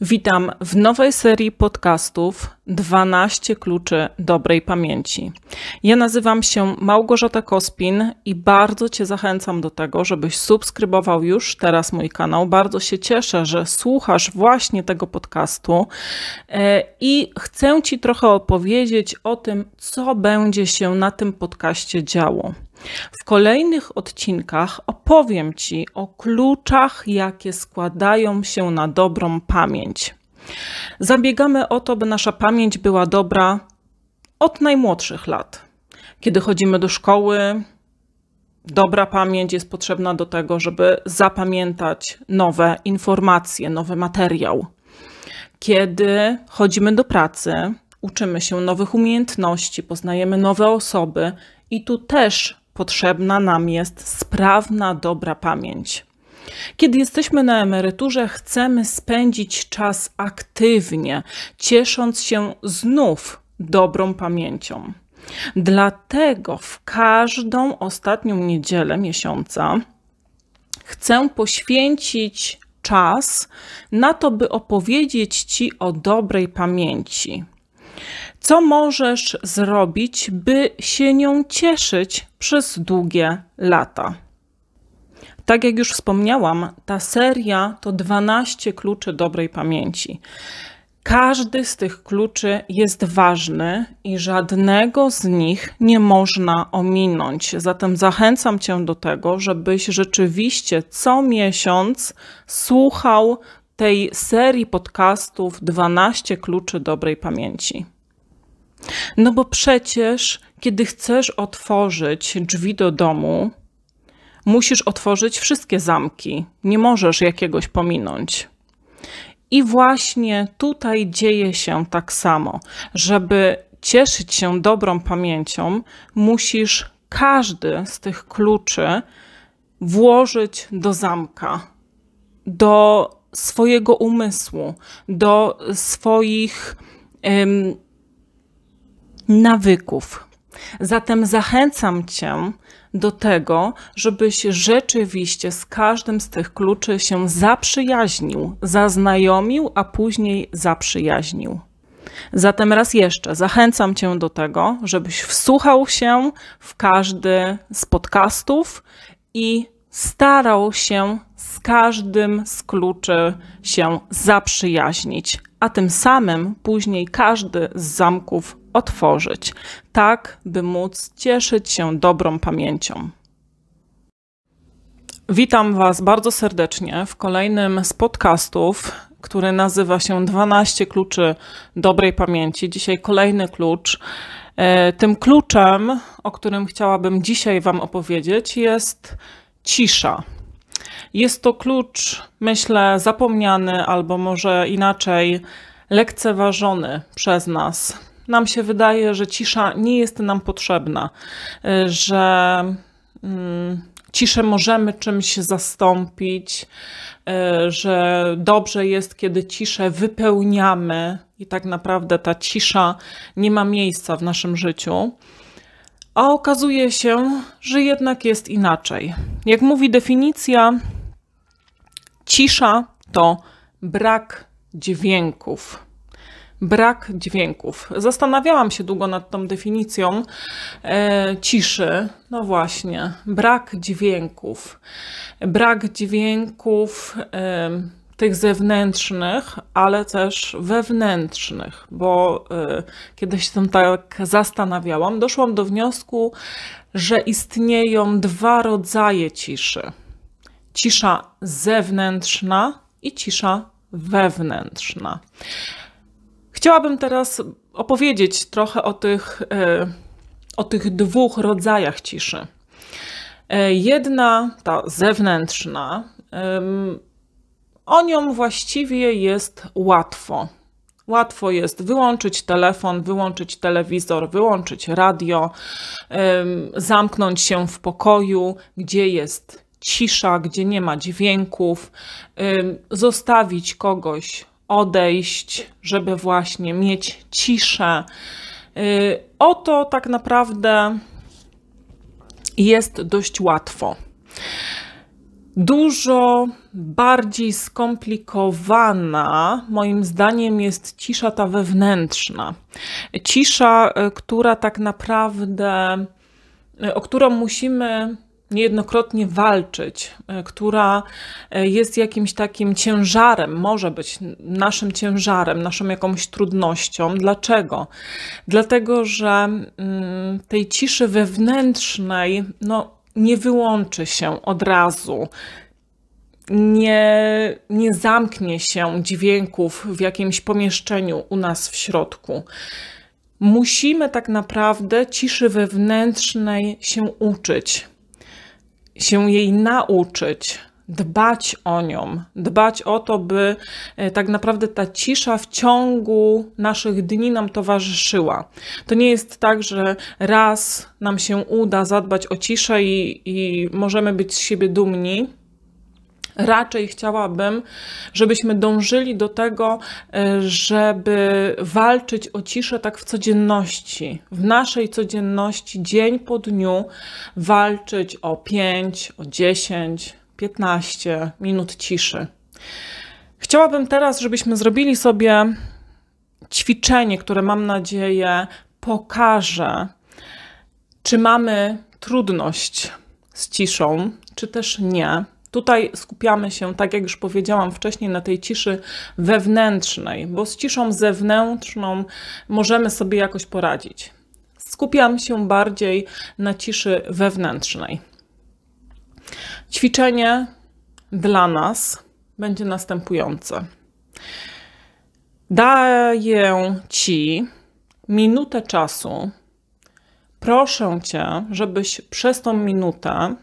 Witam w nowej serii podcastów 12 kluczy dobrej pamięci. Ja nazywam się Małgorzata Kospin i bardzo Cię zachęcam do tego, żebyś subskrybował już teraz mój kanał. Bardzo się cieszę, że słuchasz właśnie tego podcastu e, i chcę Ci trochę opowiedzieć o tym, co będzie się na tym podcaście działo. W kolejnych odcinkach opowiem Ci o kluczach, jakie składają się na dobrą pamięć. Zabiegamy o to, by nasza pamięć była dobra od najmłodszych lat. Kiedy chodzimy do szkoły, dobra pamięć jest potrzebna do tego, żeby zapamiętać nowe informacje, nowy materiał. Kiedy chodzimy do pracy, uczymy się nowych umiejętności, poznajemy nowe osoby, i tu też potrzebna nam jest sprawna, dobra pamięć. Kiedy jesteśmy na emeryturze, chcemy spędzić czas aktywnie, ciesząc się znów dobrą pamięcią. Dlatego w każdą ostatnią niedzielę miesiąca chcę poświęcić czas na to, by opowiedzieć Ci o dobrej pamięci. Co możesz zrobić, by się nią cieszyć przez długie lata? Tak jak już wspomniałam, ta seria to 12 kluczy dobrej pamięci. Każdy z tych kluczy jest ważny i żadnego z nich nie można ominąć. Zatem zachęcam Cię do tego, żebyś rzeczywiście co miesiąc słuchał tej serii podcastów 12 kluczy dobrej pamięci. No bo przecież, kiedy chcesz otworzyć drzwi do domu, musisz otworzyć wszystkie zamki. Nie możesz jakiegoś pominąć. I właśnie tutaj dzieje się tak samo. Żeby cieszyć się dobrą pamięcią, musisz każdy z tych kluczy włożyć do zamka, do swojego umysłu, do swoich. Ym, nawyków. Zatem zachęcam Cię do tego, żebyś rzeczywiście z każdym z tych kluczy się zaprzyjaźnił, zaznajomił, a później zaprzyjaźnił. Zatem raz jeszcze zachęcam Cię do tego, żebyś wsłuchał się w każdy z podcastów i starał się z każdym z kluczy się zaprzyjaźnić, a tym samym później każdy z zamków otworzyć, tak by móc cieszyć się dobrą pamięcią. Witam Was bardzo serdecznie w kolejnym z podcastów, który nazywa się 12 kluczy dobrej pamięci. Dzisiaj kolejny klucz. E, tym kluczem, o którym chciałabym dzisiaj Wam opowiedzieć, jest cisza. Jest to klucz, myślę, zapomniany albo może inaczej lekceważony przez nas nam się wydaje, że cisza nie jest nam potrzebna, y, że mm, ciszę możemy czymś zastąpić, y, że dobrze jest, kiedy ciszę wypełniamy i tak naprawdę ta cisza nie ma miejsca w naszym życiu. A okazuje się, że jednak jest inaczej. Jak mówi definicja, cisza to brak dźwięków brak dźwięków. Zastanawiałam się długo nad tą definicją e, ciszy. No właśnie, brak dźwięków. Brak dźwięków e, tych zewnętrznych, ale też wewnętrznych, bo e, kiedyś tam tak zastanawiałam, doszłam do wniosku, że istnieją dwa rodzaje ciszy. Cisza zewnętrzna i cisza wewnętrzna. Chciałabym teraz opowiedzieć trochę o tych, e, o tych dwóch rodzajach ciszy. E, jedna, ta zewnętrzna, o nią właściwie jest łatwo. Łatwo jest wyłączyć telefon, wyłączyć telewizor, wyłączyć radio, zamknąć się w pokoju, gdzie jest cisza, gdzie nie ma dźwięków, zostawić kogoś odejść, żeby właśnie mieć ciszę. Y, oto tak naprawdę jest dość łatwo. Dużo bardziej skomplikowana, moim zdaniem, jest cisza ta wewnętrzna. Cisza, y, która tak naprawdę, y, o którą musimy niejednokrotnie walczyć, e, która e, jest jakimś takim ciężarem, może być naszym ciężarem, naszą jakąś trudnością. Dlaczego? Dlatego, że mm, tej ciszy wewnętrznej no, nie wyłączy się od razu. Nie, nie zamknie się dźwięków w jakimś pomieszczeniu u nas w środku musimy tak naprawdę ciszy wewnętrznej się uczyć się jej nauczyć, dbać o nią, dbać o to, by e, tak naprawdę ta cisza w ciągu naszych dni nam towarzyszyła. To nie jest tak, że raz nam się uda zadbać o ciszę i, i możemy być z siebie dumni, Raczej chciałabym, żebyśmy dążyli do tego, e, żeby walczyć o ciszę tak w codzienności, w naszej codzienności, dzień po dniu, walczyć o 5, o 10, 15 minut ciszy. Chciałabym teraz, żebyśmy zrobili sobie ćwiczenie, które mam nadzieję pokaże, czy mamy trudność z ciszą, czy też nie. Tutaj skupiamy się, tak jak już powiedziałam wcześniej, na tej ciszy wewnętrznej, bo z ciszą zewnętrzną możemy sobie jakoś poradzić. Skupiam się bardziej na ciszy wewnętrznej. Ćwiczenie dla nas będzie następujące. Daję ci minutę czasu. Proszę cię, żebyś przez tą minutę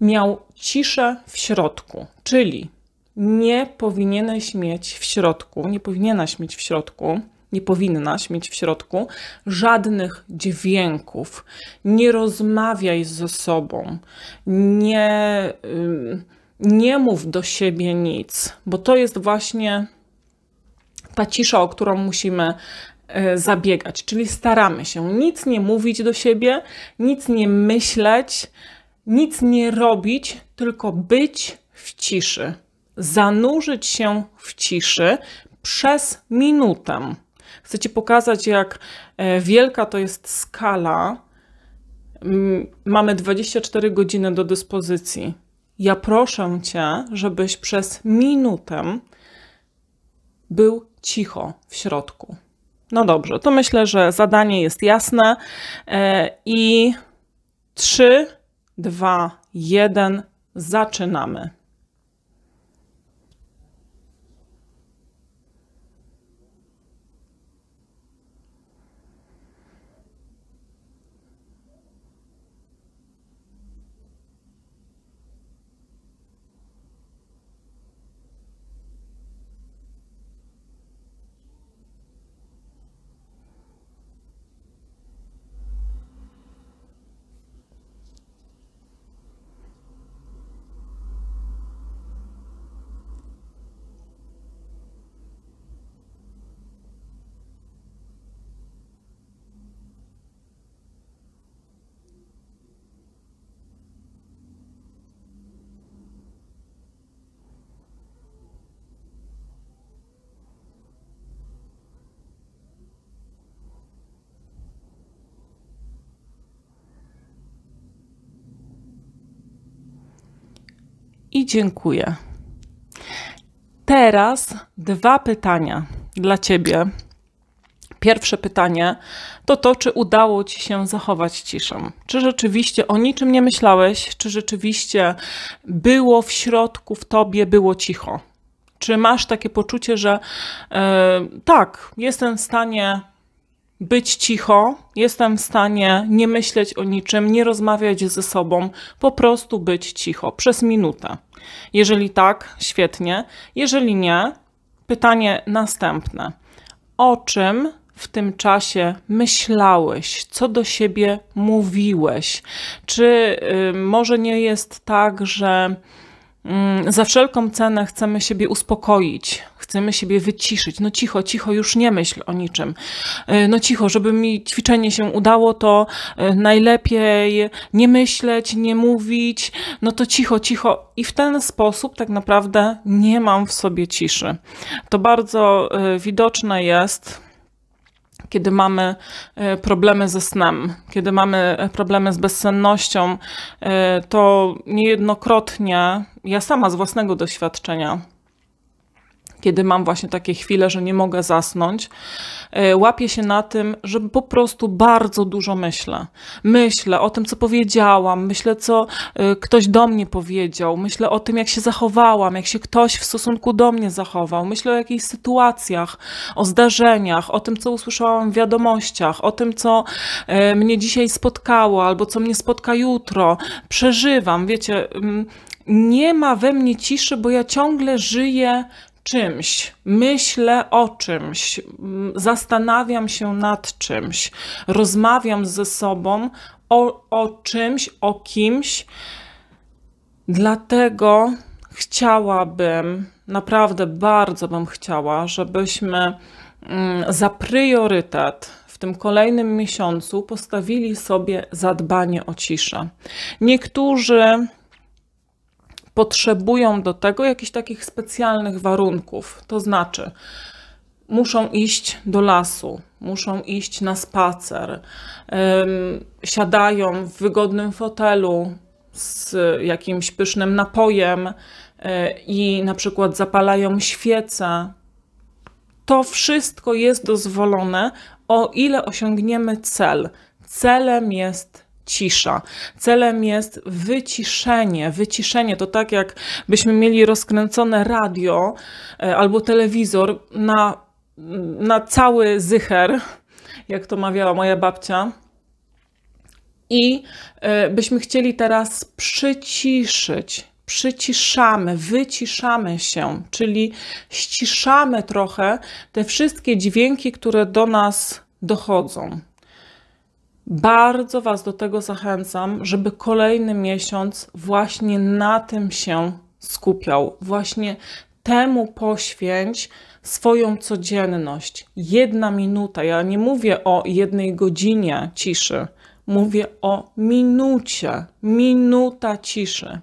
miał ciszę w środku, czyli nie powinieneś mieć w środku, nie powinieneś mieć w środku, nie powinnaś mieć w środku żadnych dźwięków. Nie rozmawiaj ze sobą, nie, nie mów do siebie nic, bo to jest właśnie ta cisza, o którą musimy e, zabiegać, czyli staramy się nic nie mówić do siebie, nic nie myśleć, nic nie robić, tylko być w ciszy. Zanurzyć się w ciszy przez minutę. Chcę Ci pokazać, jak e, wielka to jest skala. Mm, mamy 24 godziny do dyspozycji. Ja proszę Cię, żebyś przez minutę był cicho w środku. No dobrze, to myślę, że zadanie jest jasne. E, I trzy dwa, jeden. Zaczynamy. i dziękuję. Teraz dwa pytania dla Ciebie. Pierwsze pytanie to to, czy udało Ci się zachować ciszę? Czy rzeczywiście o niczym nie myślałeś? Czy rzeczywiście było w środku, w Tobie było cicho? Czy masz takie poczucie, że yy, tak, jestem w stanie być cicho, jestem w stanie nie myśleć o niczym, nie rozmawiać ze sobą, po prostu być cicho przez minutę. Jeżeli tak, świetnie. Jeżeli nie, pytanie następne. O czym w tym czasie myślałeś, co do siebie mówiłeś? Czy y, może nie jest tak, że y, za wszelką cenę chcemy siebie uspokoić, chcemy siebie wyciszyć. No cicho, cicho, już nie myśl o niczym. E, no cicho, żeby mi ćwiczenie się udało, to e, najlepiej nie myśleć, nie mówić. No to cicho, cicho. I w ten sposób tak naprawdę nie mam w sobie ciszy. To bardzo e, widoczne jest kiedy mamy problemy ze snem, kiedy mamy problemy z bezsennością, to niejednokrotnie, ja sama z własnego doświadczenia, kiedy mam właśnie takie chwile, że nie mogę zasnąć, e, łapię się na tym, że po prostu bardzo dużo myślę. Myślę o tym, co powiedziałam, myślę, co e, ktoś do mnie powiedział, myślę o tym, jak się zachowałam, jak się ktoś w stosunku do mnie zachował, myślę o jakichś sytuacjach, o zdarzeniach, o tym, co usłyszałam w wiadomościach, o tym, co e, mnie dzisiaj spotkało albo co mnie spotka jutro. Przeżywam, wiecie, mm, nie ma we mnie ciszy, bo ja ciągle żyję czymś, myślę o czymś, zastanawiam się nad czymś, rozmawiam ze sobą o, o czymś, o kimś. Dlatego chciałabym, naprawdę bardzo bym chciała, żebyśmy mm, za priorytet w tym kolejnym miesiącu postawili sobie zadbanie o ciszę. Niektórzy potrzebują do tego jakichś takich specjalnych warunków. To znaczy, muszą iść do lasu, muszą iść na spacer, um, siadają w wygodnym fotelu z jakimś pysznym napojem e, i na przykład zapalają świece. To wszystko jest dozwolone, o ile osiągniemy cel. Celem jest cisza. Celem jest wyciszenie. Wyciszenie to tak, jakbyśmy mieli rozkręcone radio e, albo telewizor na, na cały zycher, jak to mawiała moja babcia. I e, byśmy chcieli teraz przyciszyć, przyciszamy, wyciszamy się, czyli ściszamy trochę te wszystkie dźwięki, które do nas dochodzą. Bardzo Was do tego zachęcam, żeby kolejny miesiąc właśnie na tym się skupiał. Właśnie temu poświęć swoją codzienność. Jedna minuta. Ja nie mówię o jednej godzinie ciszy. Mówię o minucie. Minuta ciszy.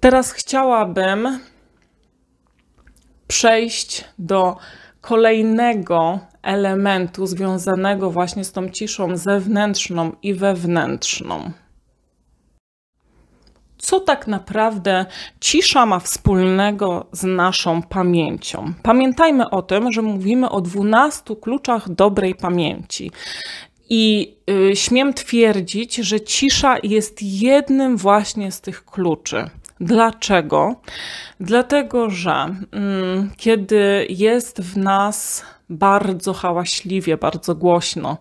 Teraz chciałabym przejść do kolejnego elementu związanego właśnie z tą ciszą zewnętrzną i wewnętrzną. Co tak naprawdę cisza ma wspólnego z naszą pamięcią? Pamiętajmy o tym, że mówimy o 12 kluczach dobrej pamięci. I yy, śmiem twierdzić, że cisza jest jednym właśnie z tych kluczy. Dlaczego? Dlatego, że mm, kiedy jest w nas bardzo hałaśliwie, bardzo głośno,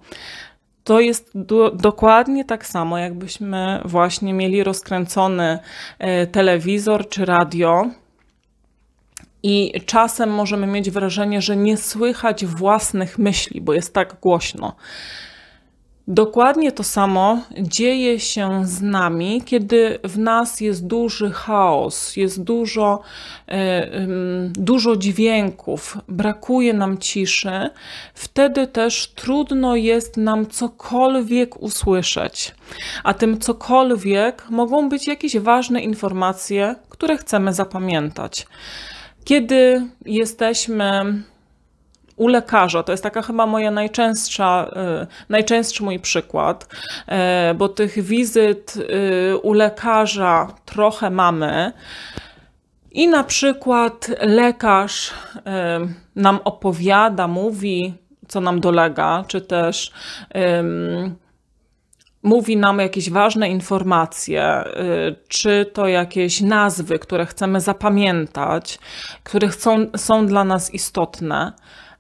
to jest do, dokładnie tak samo, jakbyśmy właśnie mieli rozkręcony e, telewizor czy radio. I czasem możemy mieć wrażenie, że nie słychać własnych myśli, bo jest tak głośno. Dokładnie to samo dzieje się z nami, kiedy w nas jest duży chaos, jest dużo, e, dużo dźwięków, brakuje nam ciszy, wtedy też trudno jest nam cokolwiek usłyszeć. A tym cokolwiek mogą być jakieś ważne informacje, które chcemy zapamiętać. Kiedy jesteśmy u lekarza. To jest taka chyba moja najczęstsza, y, najczęstszy mój przykład, y, bo tych wizyt y, u lekarza trochę mamy. I na przykład lekarz nam opowiada, mówi, co nam dolega, czy też mówi nam jakieś ważne informacje, czy to jakieś nazwy, które chcemy zapamiętać, które chcą, są dla nas istotne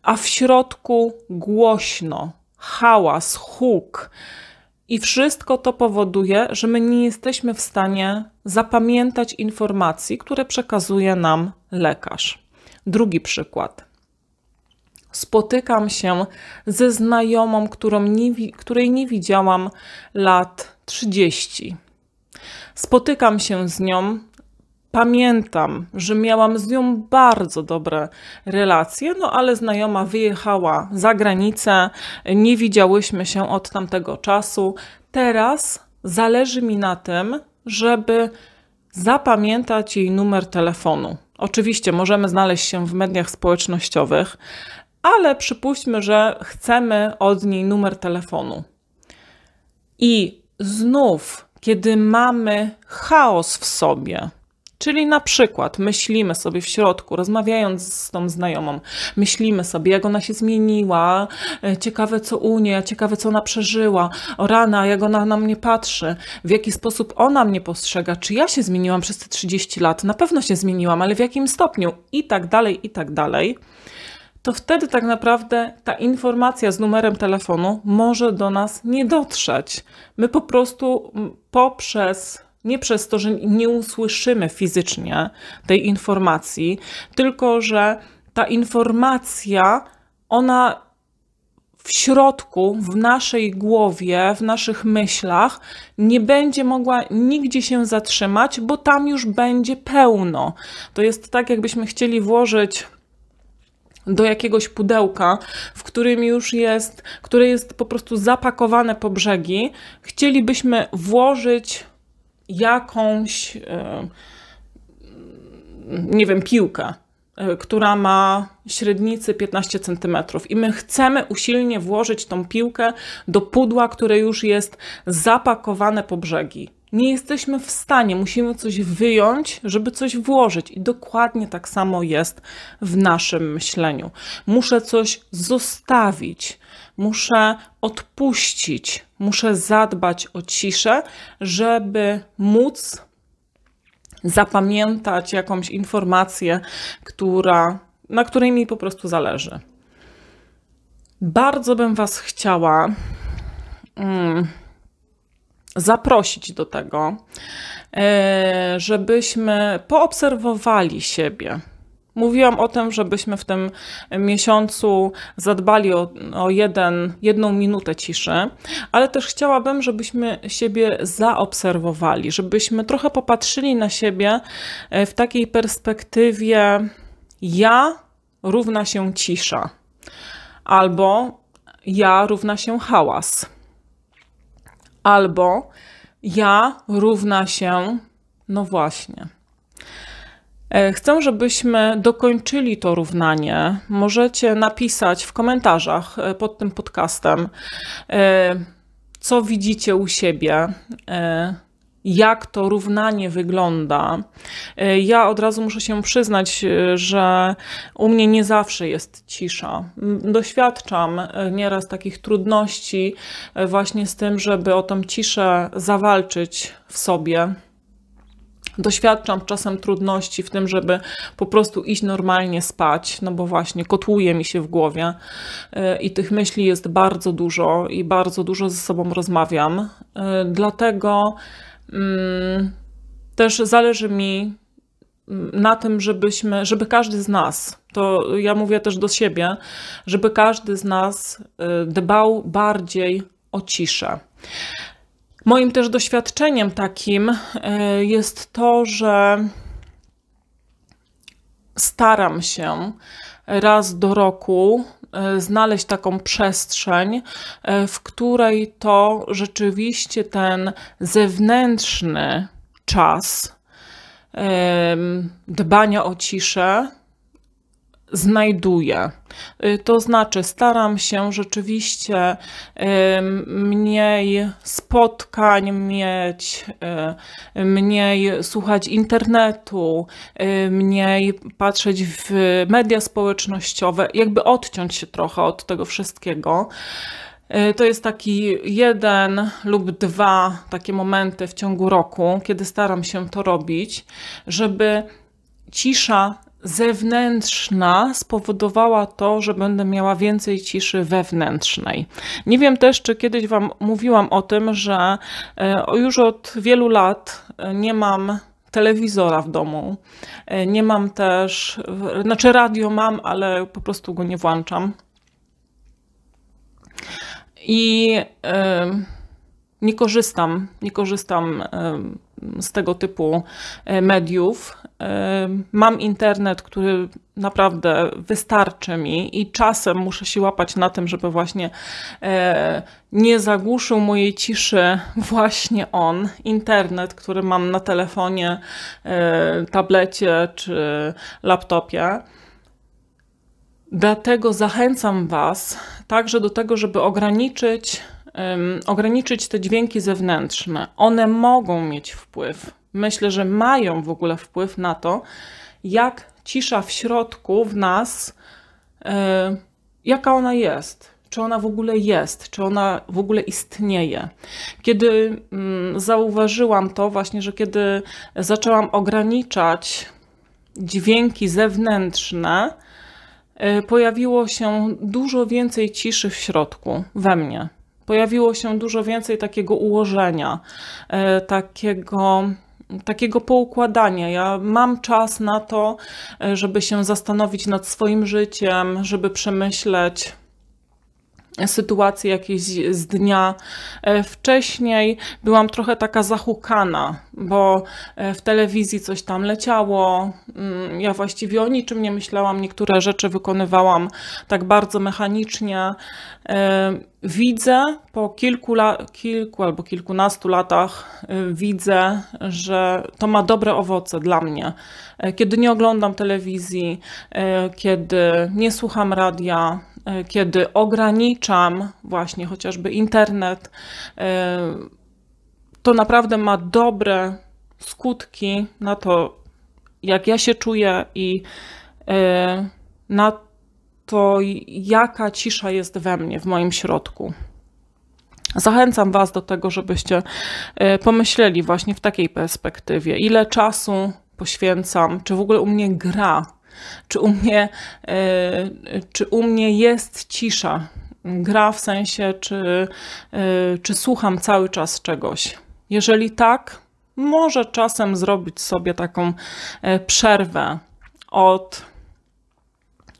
a w środku głośno, hałas, huk. I wszystko to powoduje, że my nie jesteśmy w stanie zapamiętać informacji, które przekazuje nam lekarz. Drugi przykład. Spotykam się ze znajomą, nie, której nie widziałam lat 30. Spotykam się z nią pamiętam, że miałam z nią bardzo dobre relacje, no ale znajoma wyjechała za granicę, nie widziałyśmy się od tamtego czasu. Teraz zależy mi na tym, żeby zapamiętać jej numer telefonu. Oczywiście możemy znaleźć się w mediach społecznościowych, ale przypuśćmy, że chcemy od niej numer telefonu. I znów, kiedy mamy chaos w sobie, Czyli na przykład myślimy sobie w środku, rozmawiając z tą znajomą, myślimy sobie, jak ona się zmieniła, e, ciekawe co u niej, ciekawe co ona przeżyła, o rana, jak ona na mnie patrzy, w jaki sposób ona mnie postrzega, czy ja się zmieniłam przez te 30 lat, na pewno się zmieniłam, ale w jakim stopniu i tak dalej, i tak dalej. To wtedy tak naprawdę ta informacja z numerem telefonu może do nas nie dotrzeć. My po prostu poprzez nie przez to, że nie usłyszymy fizycznie tej informacji, tylko że ta informacja, ona w środku, w naszej głowie, w naszych myślach nie będzie mogła nigdzie się zatrzymać, bo tam już będzie pełno. To jest tak, jakbyśmy chcieli włożyć do jakiegoś pudełka, w którym już jest, które jest po prostu zapakowane po brzegi. Chcielibyśmy włożyć jakąś, nie wiem, piłkę, e, która ma średnicy 15 cm i my chcemy usilnie włożyć tą piłkę do pudła, które już jest zapakowane po brzegi. Nie jesteśmy w stanie, musimy coś wyjąć, żeby coś włożyć, i dokładnie tak samo jest w naszym myśleniu. Muszę coś zostawić, muszę odpuścić, muszę zadbać o ciszę, żeby móc zapamiętać jakąś informację, która, na której mi po prostu zależy. Bardzo bym Was chciała mm, zaprosić do tego, e, żebyśmy poobserwowali siebie, Mówiłam o tym, żebyśmy w tym miesiącu zadbali o, o, jeden, jedną minutę ciszy, ale też chciałabym, żebyśmy siebie zaobserwowali, żebyśmy trochę popatrzyli na siebie e, w takiej perspektywie ja równa się cisza albo ja równa się hałas albo ja równa się no właśnie E, chcę, żebyśmy dokończyli to równanie. Możecie napisać w komentarzach e, pod tym podcastem, e, co widzicie u siebie, jak to równanie wygląda. Ja od razu muszę się przyznać, że u mnie nie zawsze jest cisza. Doświadczam nieraz takich trudności właśnie z tym, żeby o tą ciszę zawalczyć w sobie Doświadczam czasem trudności w tym, żeby po prostu iść normalnie spać, no bo właśnie kotłuje mi się w głowie y, i tych myśli jest bardzo dużo i bardzo dużo ze sobą rozmawiam. Y, dlatego mm, też zależy mi mm, na tym, żebyśmy, żeby każdy z nas, to ja mówię też do siebie, żeby każdy z nas y, dbał bardziej o ciszę. Moim też doświadczeniem takim e, jest to, że staram się raz do roku e, znaleźć taką przestrzeń, e, w której to rzeczywiście ten zewnętrzny czas dbania o ciszę znajduję. Y, to znaczy, staram się rzeczywiście mniej spotkań mieć, y, mniej słuchać internetu, y, mniej patrzeć w media społecznościowe, jakby odciąć się trochę od tego wszystkiego. To jest taki jeden lub dwa takie momenty w ciągu roku, kiedy staram się to robić, żeby cisza zewnętrzna spowodowała to, że będę miała więcej ciszy wewnętrznej. Nie wiem też, czy kiedyś Wam mówiłam o tym, że e, już od wielu lat e, nie mam telewizora w domu. E, nie mam też, znaczy radio mam, ale po prostu go nie włączam. I. Yy, nie korzystam, nie korzystam z tego typu e, mediów. Mam internet, który naprawdę wystarczy mi i czasem muszę się łapać na tym, żeby właśnie e, nie zagłuszył mojej ciszy właśnie on, internet, który mam na telefonie, e, tablecie czy laptopie. Dlatego zachęcam Was także do tego, żeby ograniczyć um, ograniczyć te dźwięki zewnętrzne. One mogą mieć wpływ. Myślę, że mają w ogóle wpływ na to, jak cisza w środku w nas, e, jaka ona jest, czy ona w ogóle jest, czy ona w ogóle istnieje. Kiedy mm, zauważyłam to właśnie, że kiedy zaczęłam ograniczać dźwięki zewnętrzne, e, pojawiło się dużo więcej ciszy w środku, we mnie pojawiło się dużo więcej takiego ułożenia, e, takiego takiego poukładania. Ja mam czas na to, e, żeby się zastanowić nad swoim życiem, żeby przemyśleć sytuacje jakieś z dnia e, wcześniej. Byłam trochę taka zahukana, bo e, w telewizji coś tam leciało. Mm, ja właściwie o niczym nie myślałam. Niektóre rzeczy wykonywałam tak bardzo mechanicznie. E, widzę po kilku, kilku albo kilkunastu latach, widzę, że to ma dobre owoce dla mnie. Kiedy nie oglądam telewizji, kiedy nie słucham radia, E, kiedy ograniczam właśnie chociażby internet, e, to naprawdę ma dobre skutki na to, jak ja się czuję i e, na to, jaka cisza jest we mnie, w moim środku. Zachęcam Was do tego, żebyście pomyśleli właśnie w takiej perspektywie, ile czasu poświęcam, czy w ogóle u mnie gra czy u mnie, e, czy u mnie jest cisza. Gra w sensie, czy, e, czy słucham cały czas czegoś. Jeżeli tak, może czasem zrobić sobie taką e, przerwę od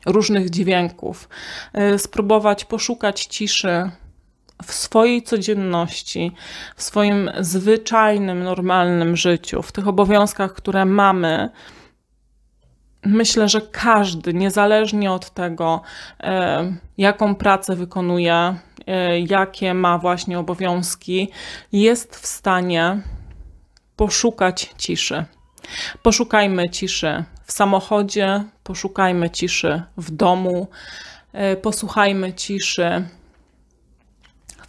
różnych dźwięków, spróbować poszukać ciszy w swojej codzienności, w swoim zwyczajnym, normalnym życiu, w tych obowiązkach, które mamy myślę, że każdy, niezależnie od tego, e, jaką pracę wykonuje, e, jakie ma właśnie obowiązki, jest w stanie poszukać ciszy. Poszukajmy ciszy w samochodzie, poszukajmy ciszy w domu, e, posłuchajmy ciszy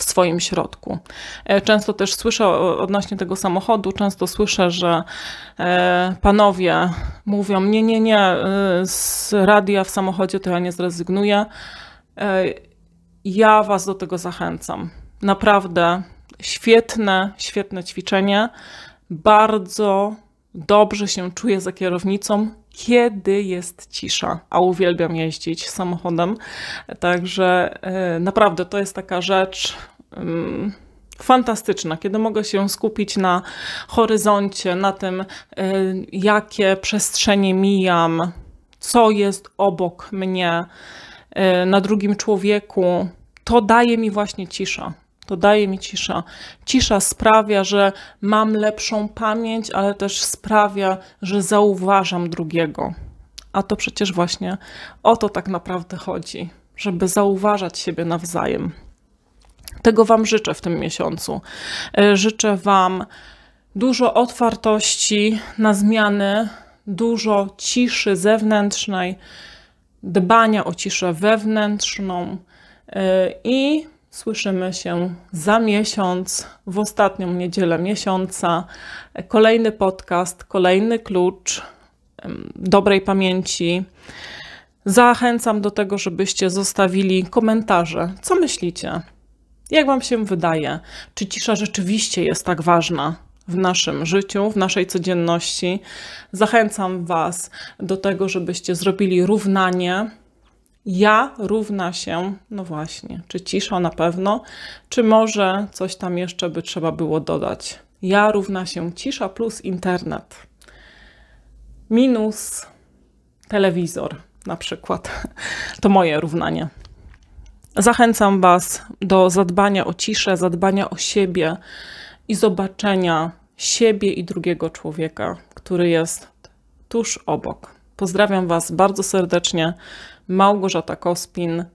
w swoim środku. E, często też słyszę odnośnie tego samochodu, często słyszę, że e, panowie mówią: Nie, nie, nie, e, z radia w samochodzie to ja nie zrezygnuję. Ja Was do tego zachęcam. Naprawdę świetne, świetne ćwiczenie. Bardzo dobrze się czuję za kierownicą, kiedy jest cisza, a uwielbiam jeździć samochodem. Także naprawdę to jest taka rzecz, fantastyczna, kiedy mogę się skupić na horyzoncie, na tym, e, jakie przestrzenie mijam, co jest obok mnie, e, na drugim człowieku, to daje mi właśnie cisza. To daje mi cisza. Cisza sprawia, że mam lepszą pamięć, ale też sprawia, że zauważam drugiego. A to przecież właśnie o to tak naprawdę chodzi, żeby zauważać siebie nawzajem. Tego Wam życzę w tym miesiącu. E, życzę Wam dużo otwartości na zmiany, dużo ciszy zewnętrznej, dbania o ciszę wewnętrzną e, i słyszymy się za miesiąc, w ostatnią niedzielę miesiąca. Kolejny podcast, kolejny klucz dobrej pamięci. Zachęcam do tego, żebyście zostawili komentarze. Co myślicie? Jak Wam się wydaje, czy cisza rzeczywiście jest tak ważna? w naszym życiu, w naszej codzienności. Zachęcam Was do tego, żebyście zrobili równanie. Ja równa się, no właśnie, czy cisza na pewno, czy może coś tam jeszcze by trzeba było dodać. Ja równa się cisza plus internet. Minus telewizor na przykład. To moje równanie. Zachęcam Was do zadbania o ciszę, zadbania o siebie i zobaczenia siebie i drugiego człowieka, który jest tuż obok. Pozdrawiam Was bardzo serdecznie. Małgorzata Kospin.